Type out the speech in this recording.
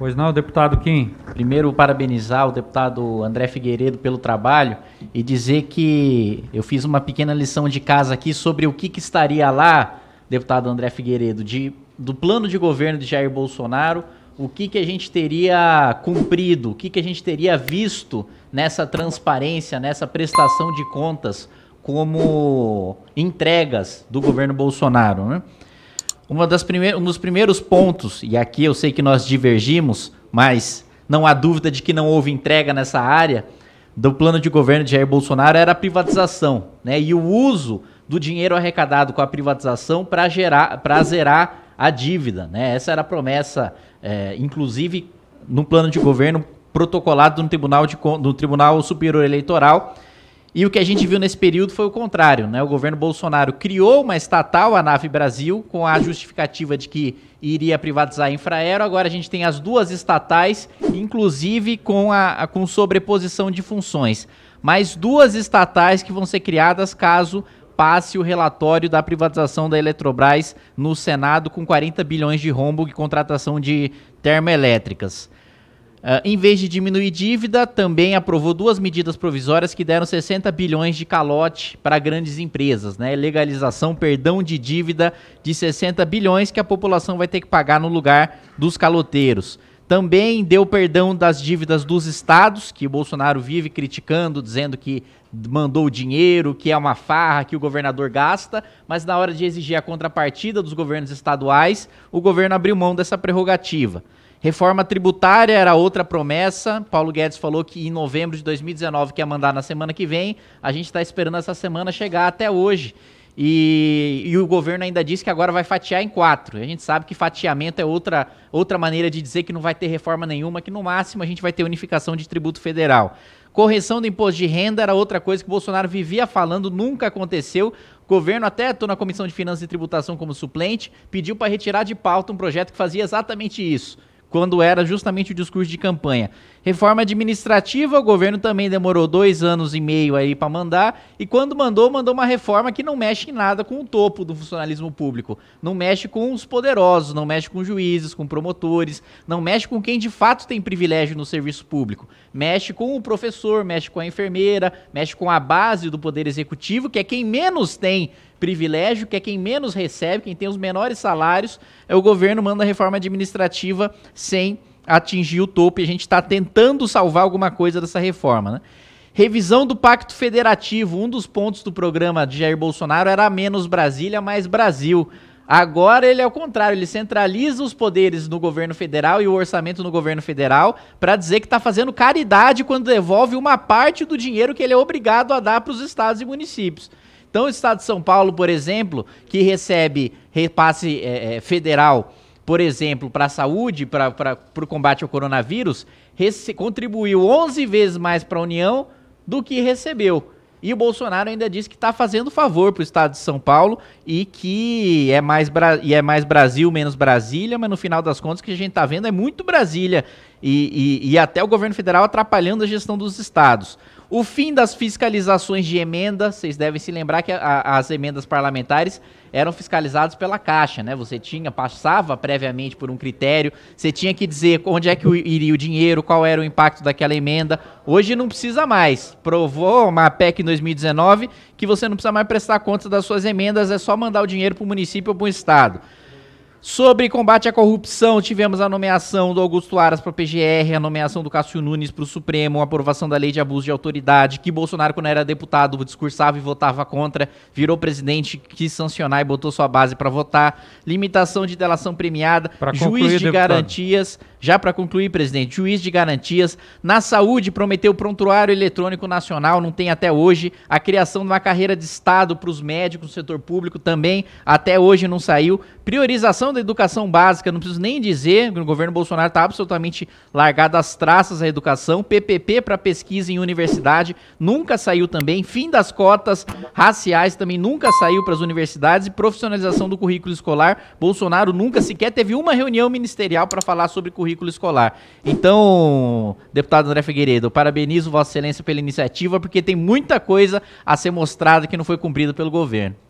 Pois não, deputado Kim. Primeiro, parabenizar o deputado André Figueiredo pelo trabalho e dizer que eu fiz uma pequena lição de casa aqui sobre o que, que estaria lá, deputado André Figueiredo, de, do plano de governo de Jair Bolsonaro, o que, que a gente teria cumprido, o que, que a gente teria visto nessa transparência, nessa prestação de contas como entregas do governo Bolsonaro, né? Uma das primeir, um dos primeiros pontos, e aqui eu sei que nós divergimos, mas não há dúvida de que não houve entrega nessa área, do plano de governo de Jair Bolsonaro era a privatização, né? E o uso do dinheiro arrecadado com a privatização para gerar, para zerar a dívida, né? Essa era a promessa, é, inclusive no plano de governo protocolado no Tribunal, de, no Tribunal Superior Eleitoral, e o que a gente viu nesse período foi o contrário, né? O governo Bolsonaro criou uma estatal, a Nave Brasil, com a justificativa de que iria privatizar a Infraero. Agora a gente tem as duas estatais, inclusive com, a, a, com sobreposição de funções. Mais duas estatais que vão ser criadas caso passe o relatório da privatização da Eletrobras no Senado com 40 bilhões de rombo e contratação de termoelétricas. Uh, em vez de diminuir dívida, também aprovou duas medidas provisórias que deram 60 bilhões de calote para grandes empresas, né? Legalização, perdão de dívida de 60 bilhões que a população vai ter que pagar no lugar dos caloteiros. Também deu perdão das dívidas dos estados, que Bolsonaro vive criticando, dizendo que mandou o dinheiro, que é uma farra que o governador gasta, mas na hora de exigir a contrapartida dos governos estaduais, o governo abriu mão dessa prerrogativa. Reforma tributária era outra promessa. Paulo Guedes falou que em novembro de 2019 que ia mandar na semana que vem. A gente está esperando essa semana chegar até hoje. E, e, o governo ainda disse que agora vai fatiar em quatro. A gente sabe que fatiamento é outra, outra maneira de dizer que não vai ter reforma nenhuma, que no máximo a gente vai ter unificação de tributo federal. Correção do imposto de renda era outra coisa que o Bolsonaro vivia falando, nunca aconteceu. O governo, até estou na Comissão de Finanças e Tributação como suplente, pediu para retirar de pauta um projeto que fazia exatamente isso quando era justamente o discurso de campanha. Reforma administrativa, o governo também demorou dois anos e meio aí para mandar, e quando mandou, mandou uma reforma que não mexe em nada com o topo do funcionalismo público. Não mexe com os poderosos, não mexe com juízes, com promotores, não mexe com quem de fato tem privilégio no serviço público. Mexe com o professor, mexe com a enfermeira, mexe com a base do poder executivo, que é quem menos tem privilégio, que é quem menos recebe, quem tem os menores salários, é o governo manda reforma administrativa sem atingir o topo e a gente está tentando salvar alguma coisa dessa reforma, né? Revisão do Pacto Federativo. Um dos pontos do programa de Jair Bolsonaro era menos Brasília, mais Brasil. Agora ele é o contrário, ele centraliza os poderes no governo federal e o orçamento no governo federal para dizer que está fazendo caridade quando devolve uma parte do dinheiro que ele é obrigado a dar para os estados e municípios. Então, o estado de São Paulo, por exemplo, que recebe repasse é, federal por exemplo, para a saúde, para o combate ao coronavírus, contribuiu 11 vezes mais para a União do que recebeu. E o Bolsonaro ainda diz que está fazendo favor para o estado de São Paulo e que é mais, e é mais Brasil, menos Brasília, mas no final das contas o que a gente está vendo é muito Brasília e, e, e até o governo federal atrapalhando a gestão dos estados. O fim das fiscalizações de emenda, vocês devem se lembrar que a, as emendas parlamentares eram fiscalizadas pela Caixa, né? Você tinha, passava previamente por um critério, você tinha que dizer onde é que iria o dinheiro, qual era o impacto daquela emenda. Hoje não precisa mais. Provou uma PEC em 2019 que você não precisa mais prestar conta das suas emendas, é só mandar o dinheiro para o município ou para o estado. Sobre combate à corrupção, tivemos a nomeação do Augusto Aras para o PGR, a nomeação do Cássio Nunes para o Supremo, a aprovação da lei de abuso de autoridade, que Bolsonaro, quando era deputado, discursava e votava contra, virou presidente, quis sancionar e botou sua base para votar, limitação de delação premiada, juiz de deputado. garantias, já para concluir, presidente, juiz de garantias na saúde prometeu prontuário eletrônico nacional, não tem até hoje. A criação de uma carreira de Estado para os médicos do setor público também até hoje não saiu. Priorização da educação básica, não preciso nem dizer, o governo Bolsonaro está absolutamente largado às traças à educação. PPP para pesquisa em universidade nunca saiu também. Fim das cotas raciais também nunca saiu para as universidades e profissionalização do currículo escolar. Bolsonaro nunca sequer teve uma reunião ministerial para falar sobre currículo currículo escolar. Então, deputado André Figueiredo, parabenizo Vossa Excelência pela iniciativa, porque tem muita coisa a ser mostrada que não foi cumprida pelo governo.